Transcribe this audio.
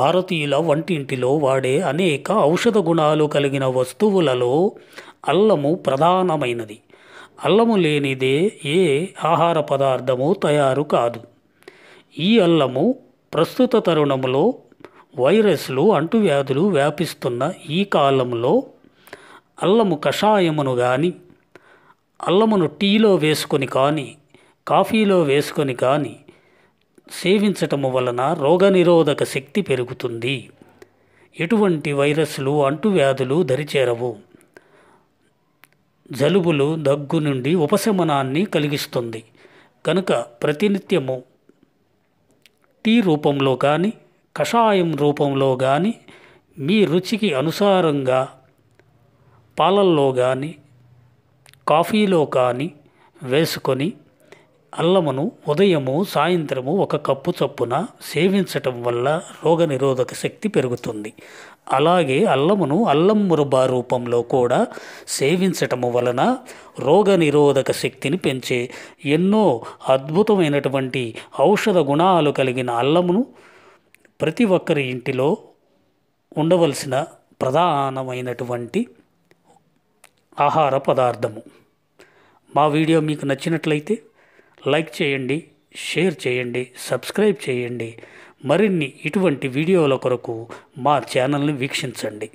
భారతీయుల వంటింటిలో వాడే అనేక ఔషధ గుణాలు కలిగిన వస్తువులలో అల్లము ప్రధానమైనది అల్లము లేనిదే ఏ ఆహార పదార్థము తయారు కాదు ఈ అల్లము ప్రస్తుత తరుణంలో వైరస్లు అంటువ్యాధులు వ్యాపిస్తున్న ఈ కాలంలో అల్లము కషాయమును కానీ అల్లమును టీలో వేసుకొని కానీ కాఫీలో వేసుకొని కానీ సేవించటము వలన రోగనిరోధక శక్తి పెరుగుతుంది ఎటువంటి వైరస్లు అంటువ్యాధులు దరిచేరవు జలుబులు దగ్గు నుండి ఉపశమనాన్ని కలిగిస్తుంది కనుక ప్రతినిత్యము టీ రూపంలో కానీ కషాయం రూపంలో కానీ మీ రుచికి అనుసారంగా పాలల్లో కానీ కాఫీలో కానీ వేసుకొని అల్లమును ఉదయము సాయంత్రము ఒక కప్పు చొప్పున సేవించటం వల్ల రోగనిరోధక శక్తి పెరుగుతుంది అలాగే అల్లమును అల్లం మురబా రూపంలో కూడా సేవించటము వలన రోగనిరోధక శక్తిని పెంచే ఎన్నో అద్భుతమైనటువంటి ఔషధ గుణాలు కలిగిన అల్లమును ప్రతి ఒక్కరి ఇంటిలో ఉండవలసిన ప్రధానమైనటువంటి ఆహార పదార్థము మా వీడియో మీకు నచ్చినట్లయితే లైక్ చేయండి షేర్ చేయండి సబ్స్క్రైబ్ చేయండి మరిన్ని ఇటువంటి వీడియోల కొరకు మా ఛానల్ని వీక్షించండి